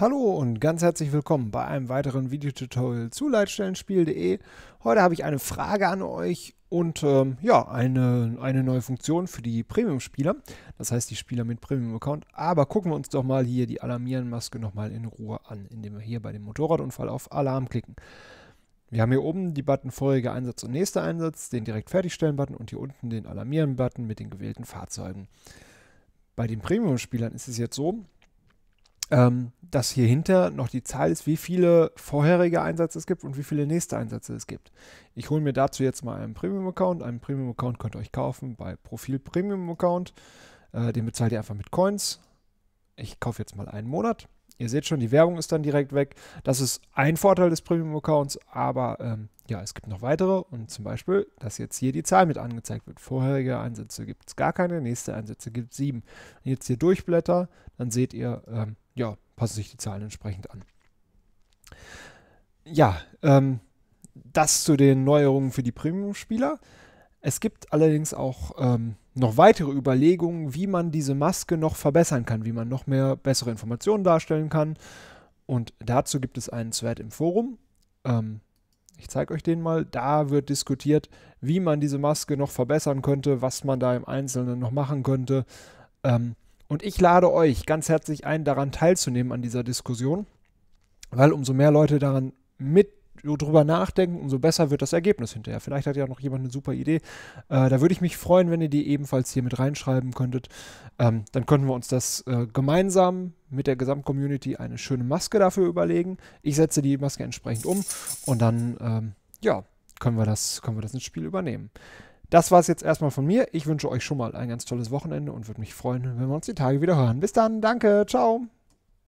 Hallo und ganz herzlich willkommen bei einem weiteren Videotutorial zu Leitstellenspiel.de. Heute habe ich eine Frage an euch und ähm, ja, eine, eine neue Funktion für die Premium-Spieler, das heißt die Spieler mit Premium-Account. Aber gucken wir uns doch mal hier die Alarmierenmaske nochmal in Ruhe an, indem wir hier bei dem Motorradunfall auf Alarm klicken. Wir haben hier oben die Button Vorheriger Einsatz und nächster Einsatz, den direkt fertigstellen-Button und hier unten den Alarmieren-Button mit den gewählten Fahrzeugen. Bei den Premium-Spielern ist es jetzt so, ähm, dass hier hinter noch die Zahl ist, wie viele vorherige Einsätze es gibt und wie viele nächste Einsätze es gibt. Ich hole mir dazu jetzt mal einen Premium-Account. Einen Premium-Account könnt ihr euch kaufen bei Profil Premium-Account. Äh, den bezahlt ihr einfach mit Coins. Ich kaufe jetzt mal einen Monat. Ihr seht schon, die Werbung ist dann direkt weg. Das ist ein Vorteil des Premium-Accounts, aber ähm, ja, es gibt noch weitere und zum Beispiel, dass jetzt hier die Zahl mit angezeigt wird. Vorherige Einsätze gibt es gar keine, nächste Einsätze gibt es sieben. Wenn ich jetzt hier durchblätter, dann seht ihr, ähm, ja, passen sich die Zahlen entsprechend an. Ja, ähm, das zu den Neuerungen für die Premium-Spieler. Es gibt allerdings auch ähm, noch weitere Überlegungen, wie man diese Maske noch verbessern kann, wie man noch mehr bessere Informationen darstellen kann. Und dazu gibt es einen Thread im Forum. Ähm, ich zeige euch den mal. Da wird diskutiert, wie man diese Maske noch verbessern könnte, was man da im Einzelnen noch machen könnte. Ähm, und ich lade euch ganz herzlich ein, daran teilzunehmen an dieser Diskussion, weil umso mehr Leute daran mit drüber nachdenken, umso besser wird das Ergebnis hinterher. Vielleicht hat ja noch jemand eine super Idee. Äh, da würde ich mich freuen, wenn ihr die ebenfalls hier mit reinschreiben könntet. Ähm, dann könnten wir uns das äh, gemeinsam mit der Gesamtcommunity eine schöne Maske dafür überlegen. Ich setze die Maske entsprechend um und dann ähm, ja, können, wir das, können wir das ins Spiel übernehmen. Das war es jetzt erstmal von mir. Ich wünsche euch schon mal ein ganz tolles Wochenende und würde mich freuen, wenn wir uns die Tage wieder hören. Bis dann, danke, ciao.